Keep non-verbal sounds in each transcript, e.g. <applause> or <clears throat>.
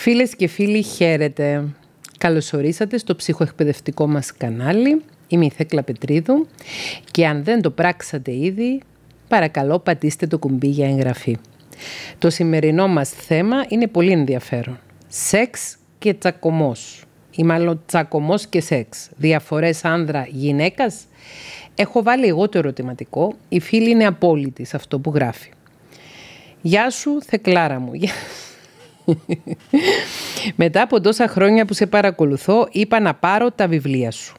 Φίλες και φίλοι, χαίρετε. Καλωσορίσατε ορίσατε στο ψυχοεκπαιδευτικό μας κανάλι. Είμαι η Θέκλα Πετρίδου και αν δεν το πράξατε ήδη, παρακαλώ πατήστε το κουμπί για εγγραφή. Το σημερινό μας θέμα είναι πολύ ενδιαφέρον. Σεξ και τσακωμός ή μάλλον τσακωμός και σεξ. Διαφορές άνδρα-γυναίκας. Έχω βάλει εγώ το ερωτηματικό. Η φίλη είναι απόλυτη σε αυτό που γράφει. Γεια σου, Θεκλάρα μου. Μετά από τόσα χρόνια που σε παρακολουθώ, είπα να πάρω τα βιβλία σου.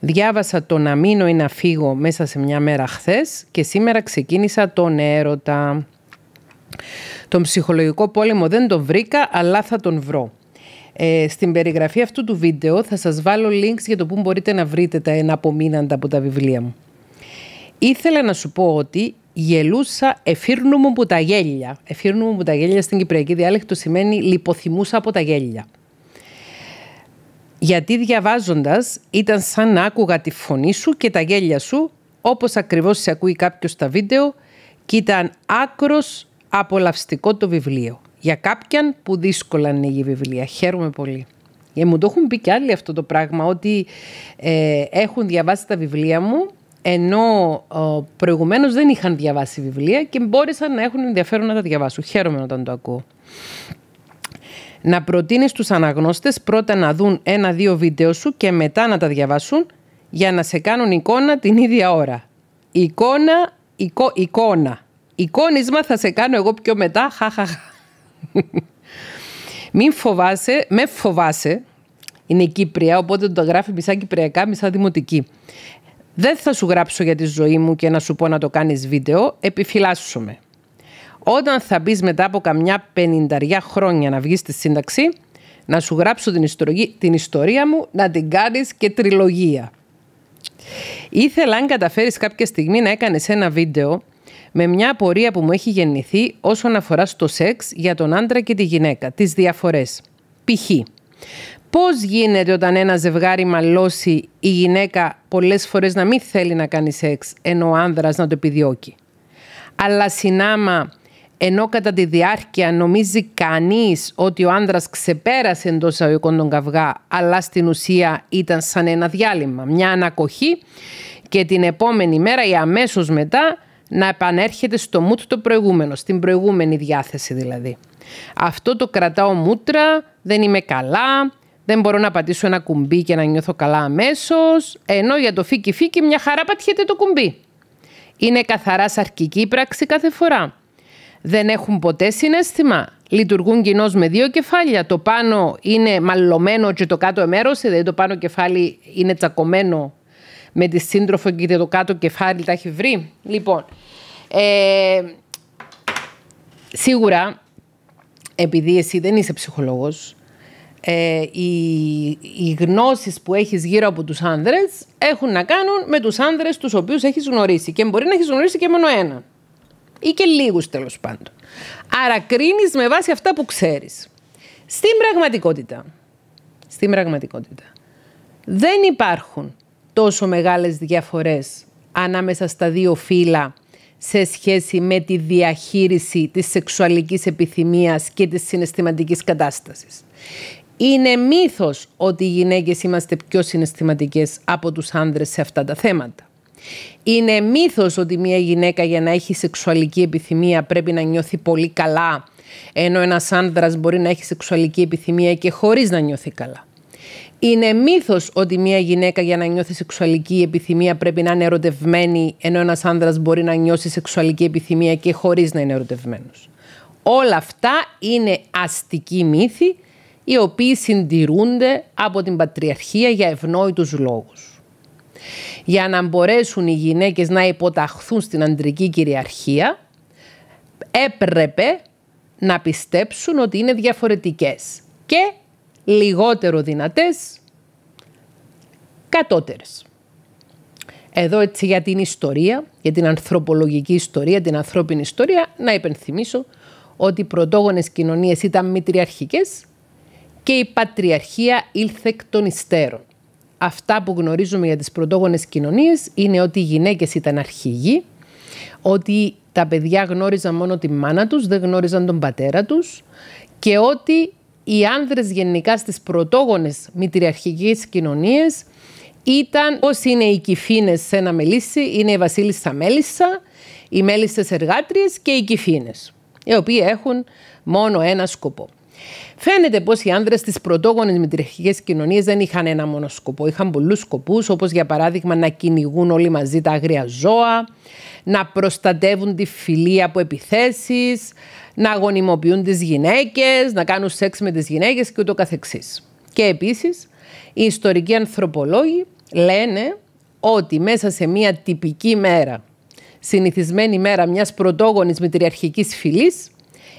Διάβασα το να μείνω ή να φύγω μέσα σε μια μέρα χθες και σήμερα ξεκίνησα τον έρωτα. Τον ψυχολογικό πόλεμο δεν τον βρήκα, αλλά θα τον βρω. Ε, στην περιγραφή αυτού του βίντεο θα σας βάλω links για το που μπορείτε να βρείτε τα εναπομείναντα από τα βιβλία μου. Ήθελα να σου πω ότι γελούσα, μου που τα γέλια. μου που τα γέλια στην κυπριακή διάλεκτο σημαίνει λιποθυμούσα από τα γέλια. Γιατί διαβάζοντας ήταν σαν να άκουγα τη φωνή σου και τα γέλια σου, όπως ακριβώς σε ακούει κάποιος στα βίντεο, και ήταν άκρος απολαυστικό το βιβλίο. Για κάποιον που δύσκολα ανοίγει βιβλία. Χαίρομαι πολύ. Ε, μου το έχουν πει κι άλλοι αυτό το πράγμα, ότι ε, έχουν διαβάσει τα βιβλία μου ενώ προηγουμένως δεν είχαν διαβάσει βιβλία και μπόρεσαν να έχουν ενδιαφέρον να τα διαβάσουν. Χαίρομαι όταν το ακούω. Να προτείνει τους αναγνώστες πρώτα να δουν ένα-δύο βίντεο σου και μετά να τα διαβάσουν για να σε κάνουν εικόνα την ίδια ώρα. Εικόνα, εικόνα. Εικόνισμα θα σε κάνω εγώ πιο μετά, χαχαχα. Μην φοβάσαι, με φοβάσαι, είναι Κύπρια, οπότε το γράφει μισά κυπριακά, μισά δημοτική. Δεν θα σου γράψω για τη ζωή μου και να σου πω να το κάνεις βίντεο, επιφυλάσσομαι. Όταν θα μπεις μετά από καμιά πενηνταριά χρόνια να βγεις στη σύνταξη, να σου γράψω την, την ιστορία μου, να την κάνεις και τριλογία. Ήθελα αν καταφέρεις κάποια στιγμή να έκανες ένα βίντεο με μια απορία που μου έχει γεννηθεί όσον αφορά στο σεξ για τον άντρα και τη γυναίκα, τις διαφορές. Π.χ. Πώς γίνεται όταν ένα ζευγάρι μαλώσει η γυναίκα πολλές φορές να μην θέλει να κάνει σεξ ενώ ο άνδρας να το επιδιώκει. Αλλά συνάμα ενώ κατά τη διάρκεια νομίζει κανείς ότι ο άνδρας ξεπέρασε εντός αγωγικών τον καυγά αλλά στην ουσία ήταν σαν ένα διάλειμμα, μια ανακοχή και την επόμενη μέρα ή αμέσως μετά να επανέρχεται στο μουτ το προηγούμενο, στην προηγούμενη διάθεση δηλαδή. Αυτό το κρατάω μούτρα, δεν είμαι καλά, δεν μπορώ να πατήσω ένα κουμπί και να νιώθω καλά αμέσως. Ενώ για το φίκι φίκι μια χαρά πατιέται το κουμπί. Είναι καθαρά σαρκική πράξη κάθε φορά. Δεν έχουν ποτέ συνέστημα. Λειτουργούν κοινώς με δύο κεφάλια. Το πάνω είναι μαλλωμένο και το κάτω μέρο, δηλαδή το πάνω κεφάλι είναι τσακωμένο με τη σύντροφο και το κάτω κεφάλι τα έχει βρει. Λοιπόν, ε, σίγουρα επειδή εσύ δεν είσαι ψυχολόγος ε, οι, οι γνώσεις που έχεις γύρω από τους άνδρες έχουν να κάνουν με τους άνδρες τους οποίους έχεις γνωρίσει και μπορεί να έχεις γνωρίσει και μόνο ένα ή και λίγους τέλος πάντων. Άρα κρίνεις με βάση αυτά που ξέρεις. Στην πραγματικότητα, στην πραγματικότητα δεν υπάρχουν τόσο μεγάλες διαφορές ανάμεσα στα δύο φύλλα σε σχέση με τη διαχείριση της σεξουαλικής επιθυμίας και της συναισθηματικής κατάστασης. Είναι μύθος ότι οι γυναίκες είμαστε πιο συναισθηματικές από τους άνδρες σε αυτά τα θέματα. Είναι μύθος ότι μια γυναίκα για να έχει σεξουαλική επιθυμία πρέπει να νιώθει πολύ καλά, ενώ ένας άνδρας μπορεί να έχει σεξουαλική επιθυμία και χωρίς να νιώθει καλά. Είναι μύθος ότι μια γυναίκα για να νιώθει σεξουαλική επιθυμία πρέπει να είναι ερωτευμένη, ενώ ένας άνδρας μπορεί να νιώσει σεξουαλική επιθυμία και χωρίς να είναι ερωτευμένος. Όλα αυτά είναι αστική μύθη οι οποίοι συντηρούνται από την πατριαρχία για ευνόητους λόγους. Για να μπορέσουν οι γυναίκες να υποταχθούν στην αντρική κυριαρχία, έπρεπε να πιστέψουν ότι είναι διαφορετικές και λιγότερο δυνατές, κατώτερες. Εδώ έτσι για την ιστορία, για την ανθρωπολογική ιστορία, την ανθρώπινη ιστορία, να υπενθυμίσω ότι οι πρωτόγονες κοινωνίες ήταν μητριαρχικές και η πατριαρχία ήλθε εκ των υστέρων. Αυτά που γνωρίζουμε για τις πρωτόγονες κοινωνίες είναι ότι οι γυναίκες ήταν αρχηγοί, ότι τα παιδιά γνώριζαν μόνο τη μάνα τους, δεν γνώριζαν τον πατέρα τους και ότι οι άνδρες γενικά στις πρωτόγονες μητριαρχικές κοινωνίες ήταν όσοι είναι οι κυφίνες σε ένα μελίσι, είναι η βασίλισσα μέλισσα, οι μέλισσες εργάτριες και οι κυφίνες, οι οποίοι έχουν μόνο ένα σκοπό. Φαίνεται πως οι άνδρες στι πρωτόγονε μητριαρχικέ κοινωνίε δεν είχαν ένα μόνο σκοπό. Είχαν πολλούς σκοπούς, όπως για παράδειγμα να κυνηγούν όλοι μαζί τα άγρια ζώα, να προστατεύουν τη φυλή από επιθέσεις, να αγωνιμοποιούν τις γυναίκες, να κάνουν σεξ με τις γυναίκες και Και επίσης, οι ιστορικοί ανθρωπολόγοι λένε ότι μέσα σε μια τυπική μέρα, συνηθισμένη μέρα μιας πρωτόγονης μητριαρχικής φυλής,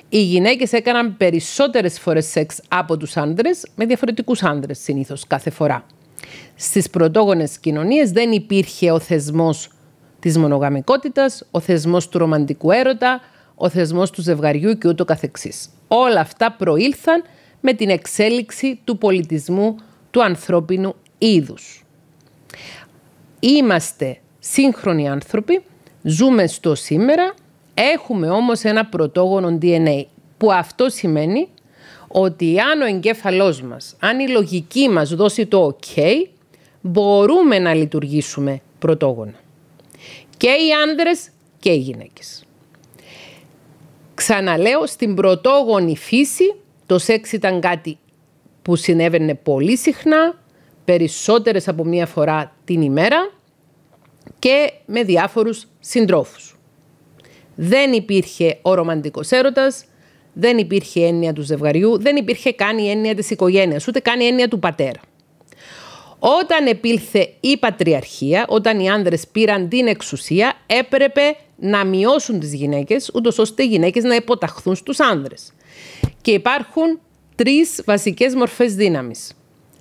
οι γυναίκε έκαναν περισσότερες φορές σεξ από τους άντρε, με διαφορετικούς άντρε συνήθως κάθε φορά. Στις πρωτόγονες κοινωνίες δεν υπήρχε ο θεσμός της μονογαμικότητας, ο θεσμός του ρομαντικού έρωτα, ο θεσμός του ζευγαριού και ούτω καθεξής. Όλα αυτά προήλθαν με την εξέλιξη του πολιτισμού του ανθρώπινου είδους. Είμαστε σύγχρονοι άνθρωποι, ζούμε στο σήμερα Έχουμε όμως ένα πρωτόγονο DNA που αυτό σημαίνει ότι αν ο εγκέφαλός μας, αν η λογική μας δώσει το ok, μπορούμε να λειτουργήσουμε πρωτόγονα Και οι άνδρες και οι γυναίκες. Ξαναλέω, στην πρωτόγονη φύση το σεξ ήταν κάτι που συνέβαινε πολύ συχνά, περισσότερες από μία φορά την ημέρα και με διάφορους συντρόφους. Δεν υπήρχε ο ρομαντικός έρωτας, δεν υπήρχε έννοια του ζευγαριού, δεν υπήρχε καν η έννοια της οικογένειας, ούτε καν η έννοια του πατέρα. Όταν επήλθε η πατριαρχία, όταν οι άνδρες πήραν την εξουσία, έπρεπε να μειώσουν τις γυναίκες, ούτως ώστε οι γυναίκες να υποταχθούν στους άνδρες. Και υπάρχουν τρεις βασικές μορφές δύναμης.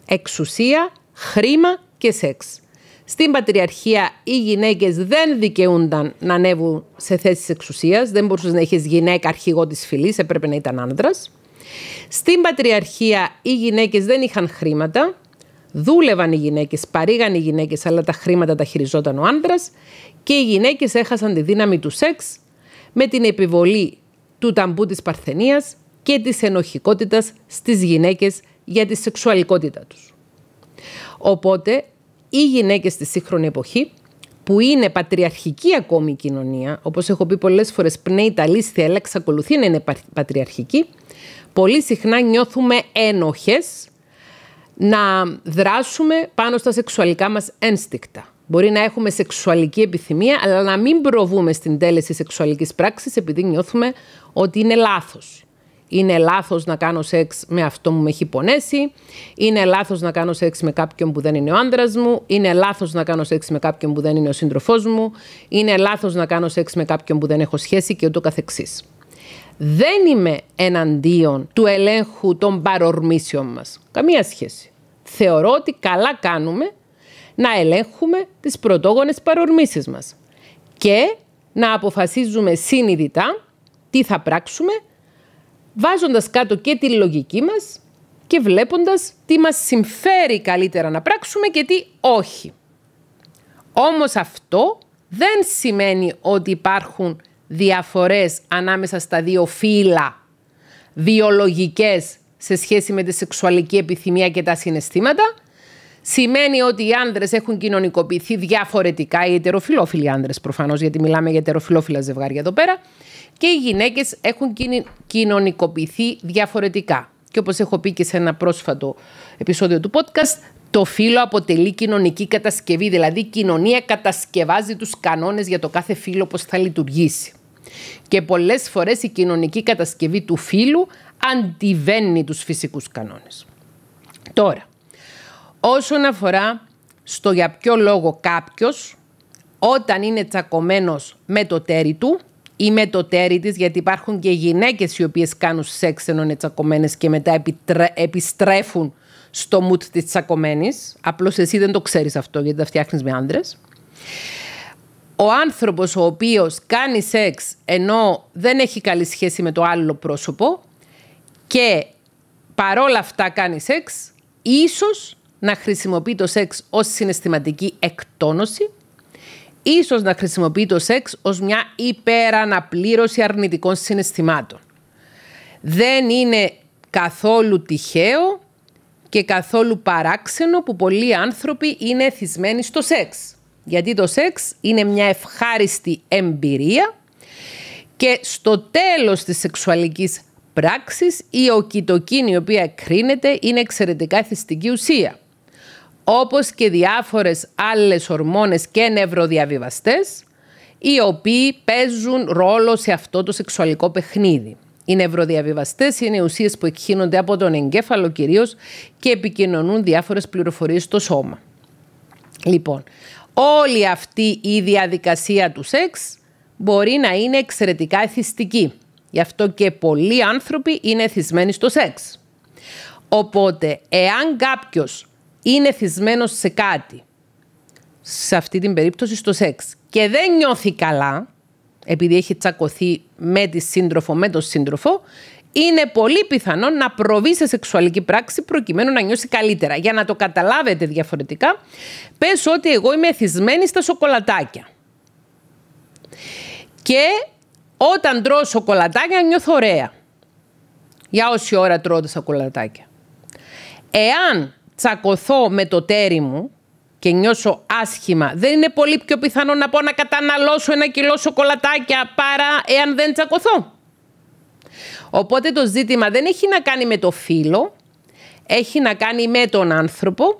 Εξουσία, χρήμα και σεξ. Στην πατριαρχία οι γυναίκες δεν δικαιούνταν να ανέβουν σε θέσεις εξουσίας. Δεν μπορούσες να έχει γυναίκα αρχηγό της φυλής, έπρεπε να ήταν άντρας. Στην πατριαρχία οι γυναίκες δεν είχαν χρήματα. Δούλευαν οι γυναίκες, παρήγαν οι γυναίκες, αλλά τα χρήματα τα χειριζόταν ο άντρας. Και οι γυναίκες έχασαν τη δύναμη του σεξ με την επιβολή του ταμπού της παρθενίας και της ενοχικότητας στις γυναίκες για τη σεξουαλικότητα τους. Οπότε οι γυναίκες στη σύγχρονη εποχή που είναι πατριαρχική ακόμη η κοινωνία, όπως έχω πει πολλές φορές πνέει τα λύσθια, αλλά εξακολουθεί να είναι πατριαρχική, πολύ συχνά νιώθουμε ένοχες να δράσουμε πάνω στα σεξουαλικά μας ένστικτα. Μπορεί να έχουμε σεξουαλική επιθυμία, αλλά να μην προβούμε στην τέλεση σεξουαλικής πράξης επειδή νιώθουμε ότι είναι λάθος είναι λάθος να κάνω σεξ με αυτό που με έχει πονέσει. Είναι λάθος να κάνω σεξ με κάποιον που δεν είναι ο άντρας μου. Είναι λάθος να κάνω σεξ με κάποιον που δεν είναι ο σύντροφός μου. Είναι λάθος να κάνω σεξ με κάποιον που δεν έχω σχέση και ούτω καθεξής. Δεν είμαι εναντίον του ελέγχου των παρορμήσεων μας. Καμία σχέση. Θεωρώ ότι καλά κάνουμε να ελέγχουμε τις πρωτόγονες παρορμήσεις μας και να αποφασίζουμε συνειδητά τι θα πράξουμε βάζοντας κάτω και τη λογική μας και βλέποντας τι μας συμφέρει καλύτερα να πράξουμε και τι όχι. Όμως αυτό δεν σημαίνει ότι υπάρχουν διαφορές ανάμεσα στα δύο φύλλα βιολογικές σε σχέση με τη σεξουαλική επιθυμία και τα συναισθήματα. Σημαίνει ότι οι άνδρες έχουν κοινωνικοποιηθεί διαφορετικά, οι ετεροφιλόφιλοι άνδρες προφανώς, γιατί μιλάμε για ετεροφιλόφιλα ζευγάρια εδώ πέρα, και οι γυναίκες έχουν κοινωνικοποιηθεί διαφορετικά. Και όπως έχω πει και σε ένα πρόσφατο επεισόδιο του podcast, το φύλλο αποτελεί κοινωνική κατασκευή, δηλαδή η κοινωνία κατασκευάζει τους κανόνες για το κάθε φύλλο πώς θα λειτουργήσει. Και πολλές φορές η κοινωνική κατασκευή του φύλου αντιβαίνει τους φυσικούς κανόνες. Τώρα, όσον αφορά στο για ποιο λόγο κάποιος όταν είναι τσακωμένος με το τέρι του ή τέρι της, γιατί υπάρχουν και γυναίκες οι οποίες κάνουν σεξ ενώ είναι τσακωμένες και μετά επιστρέφουν στο μουτ της τσακωμένης. Απλώς εσύ δεν το ξέρεις αυτό, γιατί τα φτιάχνεις με άντρες. Ο άνθρωπος ο οποίος κάνει σεξ ενώ δεν έχει καλή σχέση με το άλλο πρόσωπο και παρόλα αυτά κάνει σεξ, ίσως να χρησιμοποιεί το σεξ ως συναισθηματική εκτόνωση ίσως να χρησιμοποιεί το σεξ ως μια υπεραναπλήρωση αρνητικών συναισθημάτων. Δεν είναι καθόλου τυχαίο και καθόλου παράξενο που πολλοί άνθρωποι είναι θυσμένοι στο σεξ. Γιατί το σεξ είναι μια ευχάριστη εμπειρία και στο τέλος της σεξουαλικής πράξης η οκυτοκίνη η οποία κρίνεται είναι εξαιρετικά θυστική ουσία όπως και διάφορες άλλες ορμόνες και νευροδιαβιβαστές, οι οποίοι παίζουν ρόλο σε αυτό το σεξουαλικό παιχνίδι. Οι νευροδιαβιβαστές είναι ουσίες που εκχύνονται από τον εγκέφαλο κυρίως και επικοινωνούν διάφορες πληροφορίες στο σώμα. Λοιπόν, όλη αυτή η διαδικασία του σεξ μπορεί να είναι εξαιρετικά εθιστική. Γι' αυτό και πολλοί άνθρωποι είναι εθισμένοι στο σεξ. Οπότε, εάν κάποιος είναι θυσμένος σε κάτι, σε αυτή την περίπτωση στο σεξ, και δεν νιώθει καλά, επειδή έχει τσακωθεί με τη σύντροφο, με τον σύντροφο, είναι πολύ πιθανό να προβεί σε σεξουαλική πράξη προκειμένου να νιώσει καλύτερα. Για να το καταλάβετε διαφορετικά, πες ότι εγώ είμαι θυσμένη στα σοκολατάκια. Και όταν τρώω σοκολατάκια νιώθω ωραία. Για όση ώρα τρώω τα σοκολατάκια. Εάν τσακωθώ με το τέρι μου και νιώσω άσχημα, δεν είναι πολύ πιο πιθανό να πω να καταναλώσω ένα κιλό σοκολατάκια παρά εάν δεν τσακωθώ. Οπότε το ζήτημα δεν έχει να κάνει με το φίλο, έχει να κάνει με τον άνθρωπο,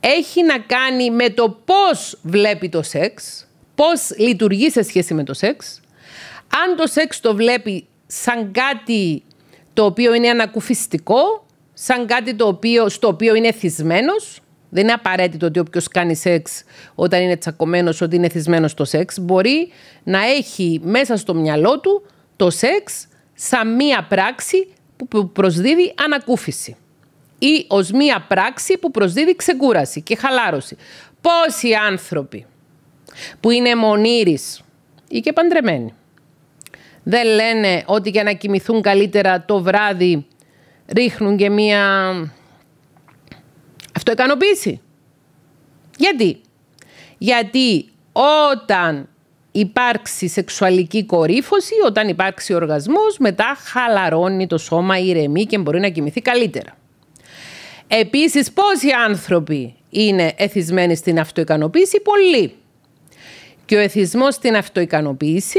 έχει να κάνει με το πώς βλέπει το σεξ, πώς λειτουργεί σε σχέση με το σεξ. Αν το σεξ το βλέπει σαν κάτι το οποίο είναι ανακουφιστικό, σαν κάτι το οποίο, στο οποίο είναι θυσμένο. Δεν είναι απαραίτητο ότι όποιος κάνει σεξ όταν είναι τσακωμένος, ότι είναι θυσμένο στο σεξ. Μπορεί να έχει μέσα στο μυαλό του το σεξ σαν μία πράξη που προσδίδει ανακούφιση ή ως μία πράξη που προσδίδει ξεκούραση και χαλάρωση. Πόσοι άνθρωποι που είναι μονήρης ή και παντρεμένοι δεν λένε ότι για να κοιμηθούν καλύτερα το βράδυ ρίχνουν και μία αυτοεκανοποίηση. Γιατί? Γιατί όταν υπάρξει σεξουαλική κορύφωση, όταν υπάρξει οργασμός, μετά χαλαρώνει το σώμα, ηρεμεί και μπορεί να κοιμηθεί καλύτερα. Επίσης, πόσοι άνθρωποι είναι εθισμένοι στην αυτοικανοποίηση, πολλοί. Και ο εθισμός στην αυτοικανοποίηση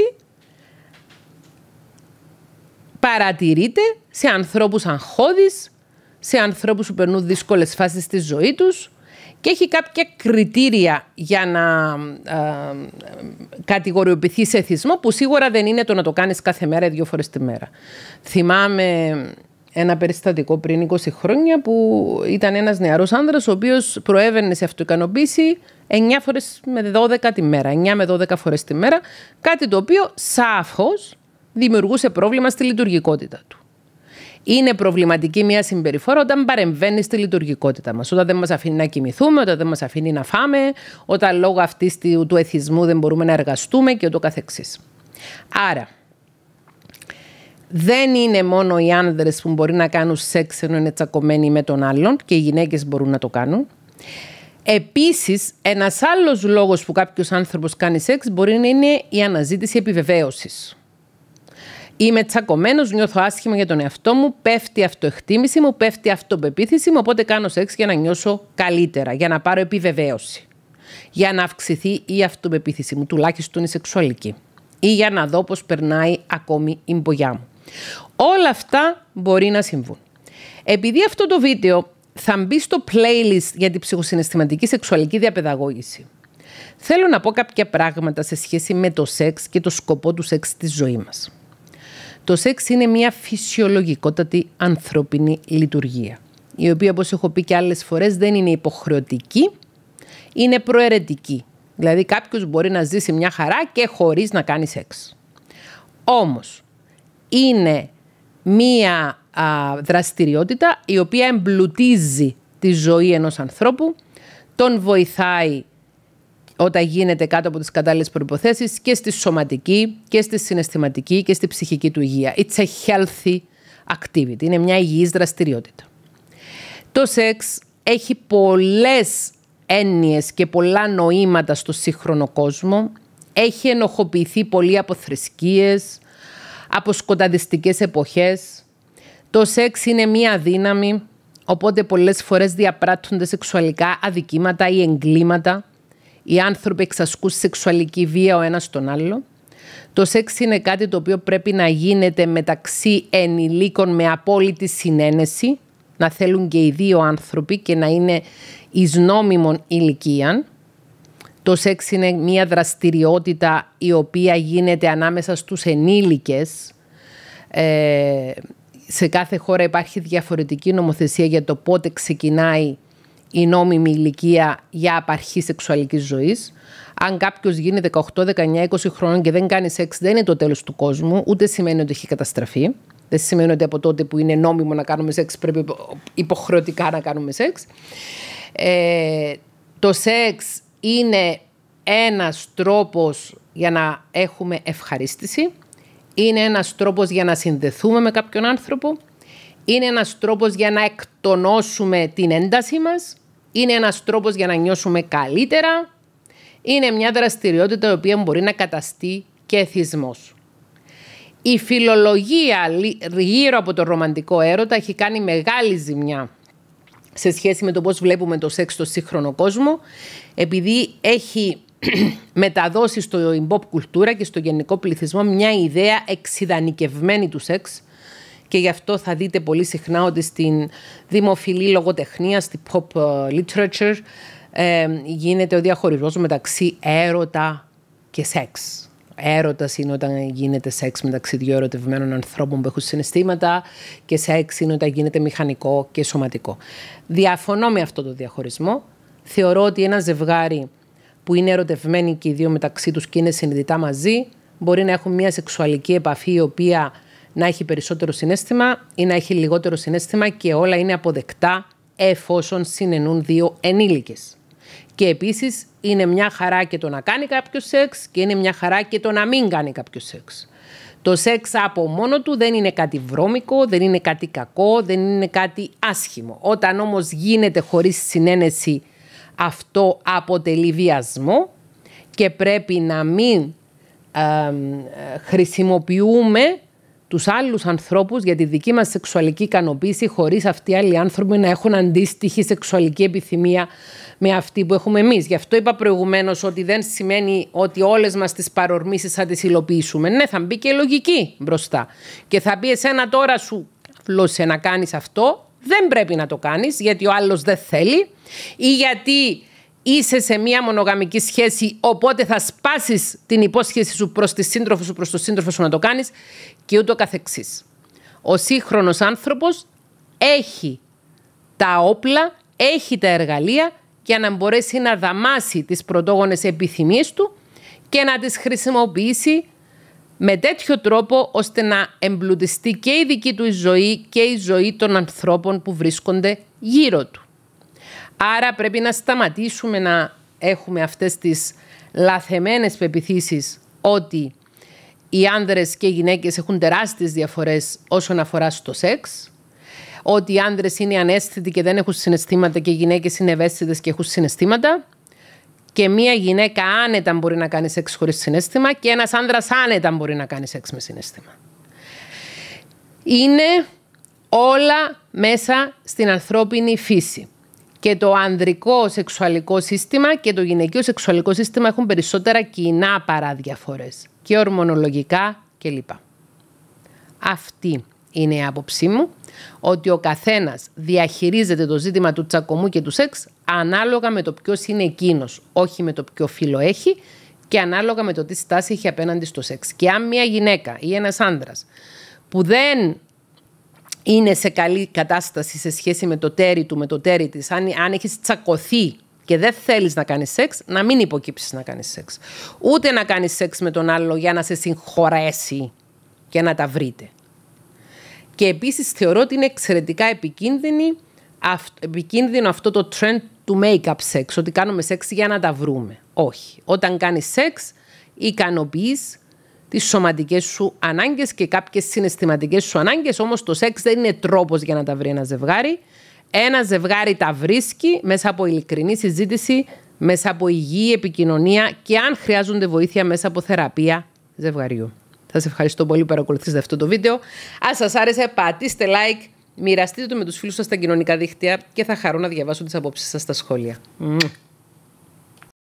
παρατηρείται σε ανθρώπους αγχώδεις, σε ανθρώπους που περνούν δύσκολες φάσεις στη ζωή τους και έχει κάποια κριτήρια για να ε, κατηγοριοποιηθεί σε θυσμό που σίγουρα δεν είναι το να το κάνεις κάθε μέρα ή δύο φορές τη μέρα. Θυμάμαι ένα περιστατικό πριν 20 χρόνια που ήταν ένας νεαρός άνδρας ο οποίος προέβαινε σε αυτοικανοποίηση 9 φορές με 12 τη μέρα, 9 με 12 φορές τη μέρα, κάτι το οποίο σάφος δημιουργούσε πρόβλημα στη λειτουργικότητα του. Είναι προβληματική μια συμπεριφορά όταν παρεμβαίνει στη λειτουργικότητά μας. Όταν δεν μας αφήνει να κοιμηθούμε, όταν δεν μας αφήνει να φάμε, όταν λόγω αυτής του εθισμού δεν μπορούμε να εργαστούμε και ούτω καθεξής. Άρα, δεν είναι μόνο οι άνδρες που μπορεί να κάνουν σεξ ενώ είναι τσακωμένοι με τον άλλον και οι γυναίκες μπορούν να το κάνουν. Επίσης, ένας άλλος λόγος που κάποιος άνθρωπος κάνει σεξ μπορεί να είναι η αναζήτηση επιβεβαίωσης. Είμαι τσακωμένος, νιώθω άσχημα για τον εαυτό μου, πέφτει η αυτοεκτίμηση μου, πέφτει η αυτοπεποίθηση μου, οπότε κάνω σεξ για να νιώσω καλύτερα, για να πάρω επιβεβαίωση. Για να αυξηθεί η αυτοπεποίθηση μου, τουλάχιστον η σεξουαλική. Ή για να δω πώς περνάει ακόμη η μπογιά μου. Όλα αυτά μπορεί να συμβούν. Επειδή αυτό το βίντεο θα μπει στο playlist για την ψυχοσυναισθηματική σεξουαλική διαπαιδαγώγηση, θέλω να πω κάποια πράγματα σε σχέση με το σεξ και το σκοπό του σεξ τη ζωή μας. Το σεξ είναι μια φυσιολογικότατη ανθρώπινη λειτουργία, η οποία, όπως έχω πει και άλλες φορές, δεν είναι υποχρεωτική, είναι προαιρετική. Δηλαδή κάποιος μπορεί να ζήσει μια χαρά και χωρίς να κάνει σεξ. Όμως, είναι μία δραστηριότητα η οποία εμπλουτίζει τη ζωή ενός ανθρώπου, τον βοηθάει όταν γίνεται κάτω από τις κατάλληλες προϋποθέσεις και στη σωματική και στη συναισθηματική και στη ψυχική του υγεία. It's a healthy activity. Είναι μια υγιής δραστηριότητα. Το σεξ έχει πολλές έννοιες και πολλά νοήματα στο σύγχρονο κόσμο. Έχει ενοχοποιηθεί πολύ από θρησκείες, από σκοταδιστικές εποχές. Το σεξ είναι μία δύναμη, οπότε πολλές φορές διαπράττονται σεξουαλικά αδικήματα ή εγκλήματα. Οι άνθρωποι εξασκούν σεξουαλική βία ο ένας τον άλλο. Το σεξ είναι κάτι το οποίο πρέπει να γίνεται μεταξύ ενηλίκων με απόλυτη συνένεση, να θέλουν και οι δύο άνθρωποι και να είναι εις νόμιμων ηλικίαν. Το σεξ είναι μια δραστηριότητα η οποία γίνεται ανάμεσα στους ενήλικες. Ε, σε κάθε χώρα υπάρχει διαφορετική νομοθεσία για το πότε ξεκινάει η νόμιμη ηλικία για απαρχή σεξουαλικής ζωής. Αν κάποιος γίνει 18, 19, 20 χρόνων και δεν κάνει σεξ, δεν είναι το τέλος του κόσμου, ούτε σημαίνει ότι έχει καταστραφεί. Δεν σημαίνει ότι από τότε που είναι νόμιμο να κάνουμε σεξ, πρέπει υποχρεωτικά να κάνουμε σεξ. Ε, το σεξ είναι ένας τρόπος για να έχουμε ευχαρίστηση. Είναι ένας τρόπος για να συνδεθούμε με κάποιον άνθρωπο. Είναι ένας τρόπος για να εκτονώσουμε την έντασή μας. Είναι ένας τρόπος για να νιώσουμε καλύτερα. Είναι μια δραστηριότητα η οποία μπορεί να καταστεί και θυσμός. Η φιλολογία γύρω από το ρομαντικό έρωτα έχει κάνει μεγάλη ζημιά σε σχέση με το πώς βλέπουμε το σεξ στο σύγχρονο κόσμο, επειδή έχει <clears throat> μεταδώσει στο pop κουλτούρα και στο γενικό πληθυσμό μια ιδέα εξειδανικευμένη του σεξ, και γι' αυτό θα δείτε πολύ συχνά ότι στην δημοφιλή λογοτεχνία, στην pop ε, literature, ε, γίνεται ο διαχωρισμός μεταξύ έρωτα και σεξ. Έρωτας είναι όταν γίνεται σεξ μεταξύ δύο ερωτευμένων ανθρώπων που έχουν συναισθήματα και σεξ είναι όταν γίνεται μηχανικό και σωματικό. Διαφωνώ με αυτό το διαχωρισμό. Θεωρώ ότι ένα ζευγάρι που είναι ερωτευμένοι και οι δύο μεταξύ τους και είναι συνειδητά μαζί μπορεί να έχουν μια σεξουαλική επαφή η οποία να έχει περισσότερο συνέστημα ή να έχει λιγότερο συνέστημα και όλα είναι αποδεκτά εφόσον συνενούν δύο ενήλικες. Και επίσης είναι μια χαρά και το να κάνει κάποιος σεξ και είναι μια χαρά και το να μην κάνει κάποιος σεξ. Το σεξ από μόνο του δεν είναι κάτι βρώμικο, δεν είναι κάτι κακό, δεν είναι κάτι άσχημο. Όταν όμως γίνεται χωρίς συνένεση αυτό αποτελεί βιασμό και πρέπει να μην ε, χρησιμοποιούμε τους άλλους ανθρώπους για τη δική μας σεξουαλική ικανοποίηση χωρίς αυτοί οι άλλοι άνθρωποι να έχουν αντίστοιχη σεξουαλική επιθυμία με αυτή που έχουμε εμείς. Γι' αυτό είπα προηγουμένως ότι δεν σημαίνει ότι όλες μας τις παρορμήσεις θα τις υλοποιήσουμε. Ναι, θα μπει και η λογική μπροστά. Και θα πει εσένα τώρα σου λώσε να κάνεις αυτό, δεν πρέπει να το κάνεις γιατί ο άλλος δεν θέλει ή γιατί είσαι σε μία μονογαμική σχέση, οπότε θα σπάσεις την υπόσχεση σου προς τη σύντροφο σου, προς το σύντροφο σου να το κάνεις και ούτω καθεξής. Ο σύγχρονος άνθρωπος έχει τα όπλα, έχει τα εργαλεία για να μπορέσει να δαμάσει τις πρωτόγονες επιθυμίες του και να τις χρησιμοποιήσει με τέτοιο τρόπο ώστε να εμπλουτιστεί και η δική του ζωή και η ζωή των ανθρώπων που βρίσκονται γύρω του. Άρα πρέπει να σταματήσουμε να έχουμε αυτές τις λαθεμένες πεπιθήσεις ότι οι άνδρες και οι γυναίκες έχουν τεράστιες διαφορές όσον αφορά στο σεξ, ότι οι άνδρες είναι ανέσθητοι και δεν έχουν συναισθήματα και οι γυναίκες είναι ευαίσθητες και έχουν συναισθήματα και μία γυναίκα άνετα μπορεί να κάνει σεξ χωρίς συνέστημα και ένας άνδρας άνετα μπορεί να κάνει σεξ με συνέστημα. Είναι όλα μέσα στην ανθρώπινη φύση και το ανδρικό σεξουαλικό σύστημα και το γυναικείο σεξουαλικό σύστημα έχουν περισσότερα κοινά παρά διαφορές και ορμονολογικά κλπ. Αυτή είναι η άποψή μου ότι ο καθένας διαχειρίζεται το ζήτημα του τσακωμού και του σεξ ανάλογα με το ποιος είναι εκείνος, όχι με το ποιο φίλο έχει και ανάλογα με το τι στάση έχει απέναντι στο σεξ. Και αν μια γυναίκα ή ένας άνδρας που δεν είναι σε καλή κατάσταση σε σχέση με το τέρι του, με το τέρι της, αν, αν έχεις τσακωθεί και δεν θέλεις να κάνεις σεξ, να μην υποκύψεις να κάνεις σεξ. Ούτε να κάνεις σεξ με τον άλλο για να σε συγχωρέσει και να τα βρείτε. Και επίσης θεωρώ ότι είναι εξαιρετικά επικίνδυνη, επικίνδυνο αυτό το trend του make-up sex, ότι κάνουμε σεξ για να τα βρούμε. Όχι. Όταν κάνεις σεξ, ικανοποιείς τις σωματικές σου ανάγκες και κάποιες συναισθηματικές σου ανάγκες, όμως το σεξ δεν είναι τρόπος για να τα βρει ένα ζευγάρι. Ένα ζευγάρι τα βρίσκει μέσα από ειλικρινή συζήτηση, μέσα από υγιή επικοινωνία και αν χρειάζονται βοήθεια μέσα από θεραπεία ζευγαριού. Θα σε ευχαριστώ πολύ που παρακολουθήσατε αυτό το βίντεο. Αν σας άρεσε πατήστε like, μοιραστείτε το με τους φίλους σας στα κοινωνικά δίχτυα και θα χαρώ να διαβάσω τις απόψεις σας στα σχόλια.